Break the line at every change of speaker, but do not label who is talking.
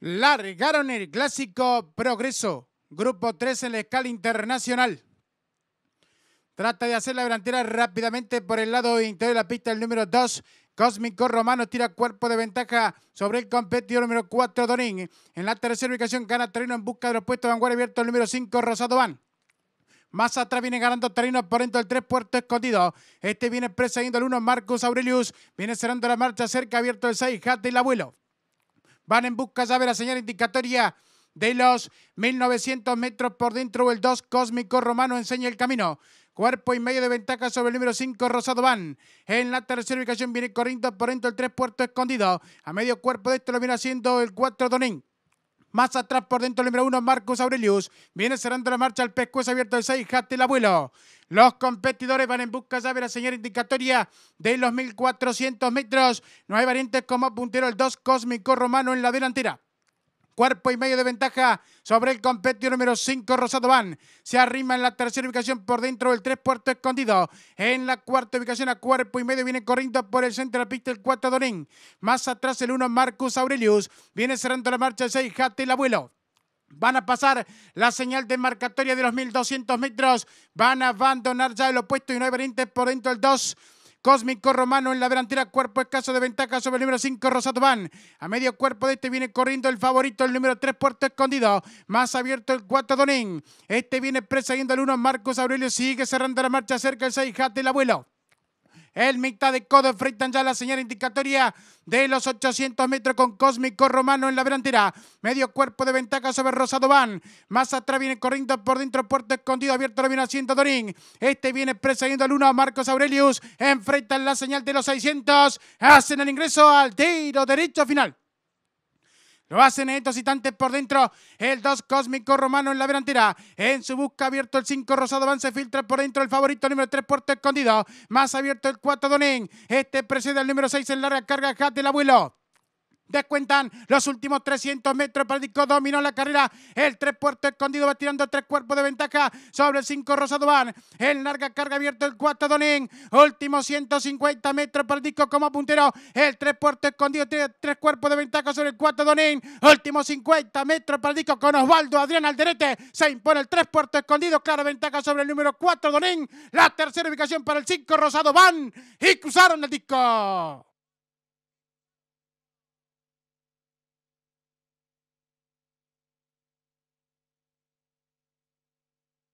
largaron el clásico Progreso, grupo 3 en la escala internacional. Trata de hacer la delantera rápidamente por el lado interior de la pista el número 2. Cósmico Romano tira cuerpo de ventaja sobre el competidor número 4, Dorín. En la tercera ubicación gana terreno en busca de los puestos de vanguardia abierto el número 5, Rosado Van. Más atrás viene ganando terreno por dentro del 3 Puerto Escondido. Este viene perseguiendo el 1 Marcus Aurelius. Viene cerrando la marcha cerca abierto el 6 Jate y el abuelo. Van en busca, ya la señal indicatoria de los 1900 metros por dentro. El 2 Cósmico Romano enseña el camino. Cuerpo y medio de ventaja sobre el número 5, Rosado Van. En la tercera ubicación viene corriendo por dentro el 3, Puerto Escondido. A medio cuerpo de esto lo viene haciendo el 4, Donin. Más atrás por dentro, el número uno, Marcus Aurelius. Viene cerrando la marcha al pescuezo abierto de 6, Hat el abuelo. Los competidores van en busca ya de la señal indicatoria de los 1400 metros. No hay variantes como puntero el 2, Cósmico Romano en la delantera. Cuerpo y medio de ventaja sobre el competidor número 5, Rosado Van. Se arrima en la tercera ubicación por dentro del 3, Puerto Escondido. En la cuarta ubicación a cuerpo y medio viene corriendo por el centro de la pista el 4, Dorín. Más atrás el 1, Marcus Aurelius. Viene cerrando la marcha el 6, Jate el abuelo. Van a pasar la señal marcatoria de los 1200 metros. Van a abandonar ya el opuesto y no hay por dentro del 2. Cósmico Romano en la delantera, cuerpo escaso de ventaja sobre el número 5, Van. A medio cuerpo de este viene corriendo el favorito, el número 3, Puerto Escondido. Más abierto el 4, Donín. Este viene yendo al 1, Marcos Aurelio. Sigue cerrando la marcha cerca el 6, Jate del Abuelo. El mitad de Codo enfrentan ya la señal indicatoria de los 800 metros con Cósmico Romano en la delantera. Medio cuerpo de ventaja sobre Rosado Van. Más atrás viene corriendo por dentro, puerto escondido, abierto lo viene haciendo Dorín. Este viene precediendo al 1 Marcos Aurelius. Enfrentan la señal de los 600. Hacen el ingreso al tiro derecho final. Lo hacen estos citantes por dentro. El 2 Cósmico Romano en la delantera. En su busca abierto el 5 Rosado Avance filtra por dentro el favorito número 3 Puerto Escondido. Más abierto el 4 donín. Este precede al número 6 en larga carga Hat del Abuelo. Descuentan los últimos 300 metros. el para disco, dominó la carrera. El tres puerto escondido va tirando tres cuerpos de ventaja sobre el 5 Van. El larga carga abierto el 4 Donín. Último 150 metros. el para disco como puntero. El tres puerto escondido tiene tres cuerpos de ventaja sobre el 4 Donín. Último 50 metros. el para disco con Osvaldo Adrián Alderete. Se impone el tres puerto escondido. Clara ventaja sobre el número 4 Donín. La tercera ubicación para el 5 Van. Y cruzaron el disco.